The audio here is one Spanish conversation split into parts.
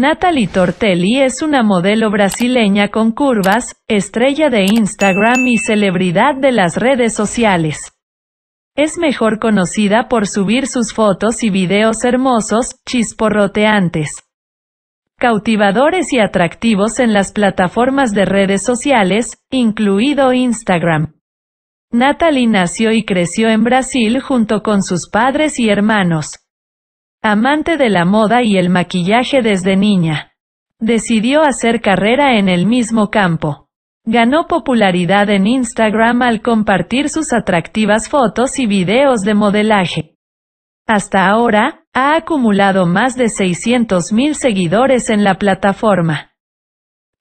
Natalie Tortelli es una modelo brasileña con curvas, estrella de Instagram y celebridad de las redes sociales. Es mejor conocida por subir sus fotos y videos hermosos, chisporroteantes, cautivadores y atractivos en las plataformas de redes sociales, incluido Instagram. Natalie nació y creció en Brasil junto con sus padres y hermanos. Amante de la moda y el maquillaje desde niña. Decidió hacer carrera en el mismo campo. Ganó popularidad en Instagram al compartir sus atractivas fotos y videos de modelaje. Hasta ahora, ha acumulado más de mil seguidores en la plataforma.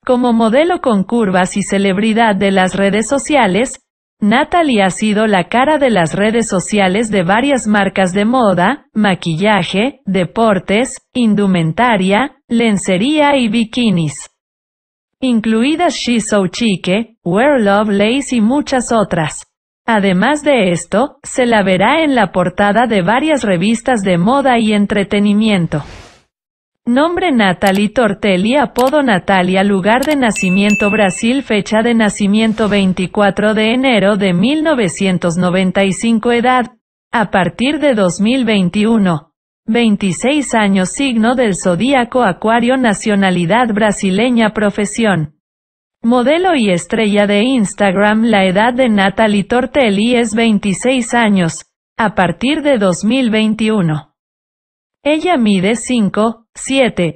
Como modelo con curvas y celebridad de las redes sociales, Natalie ha sido la cara de las redes sociales de varias marcas de moda, maquillaje, deportes, indumentaria, lencería y bikinis. Incluidas She's So Chique, Wear Love Lace y muchas otras. Además de esto, se la verá en la portada de varias revistas de moda y entretenimiento. Nombre Natalie Tortelli Apodo Natalia Lugar de nacimiento Brasil Fecha de nacimiento 24 de enero de 1995 Edad A partir de 2021 26 años Signo del Zodíaco Acuario Nacionalidad brasileña Profesión Modelo y estrella de Instagram La edad de Natalie Tortelli es 26 años. A partir de 2021 ella mide 5,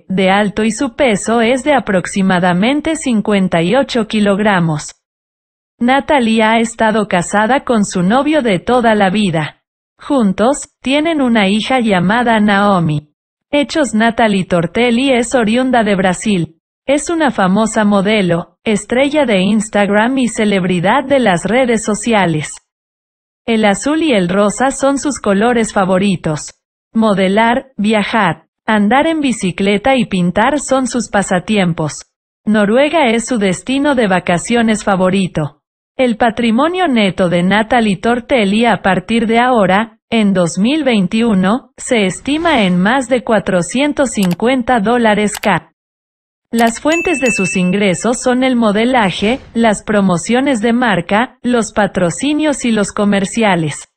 de alto y su peso es de aproximadamente 58 kilogramos. Natalia ha estado casada con su novio de toda la vida. Juntos, tienen una hija llamada Naomi. Hechos Natalie Tortelli es oriunda de Brasil. Es una famosa modelo, estrella de Instagram y celebridad de las redes sociales. El azul y el rosa son sus colores favoritos. Modelar, viajar, andar en bicicleta y pintar son sus pasatiempos. Noruega es su destino de vacaciones favorito. El patrimonio neto de Natalie Tortelli a partir de ahora, en 2021, se estima en más de 450 dólares K. Las fuentes de sus ingresos son el modelaje, las promociones de marca, los patrocinios y los comerciales.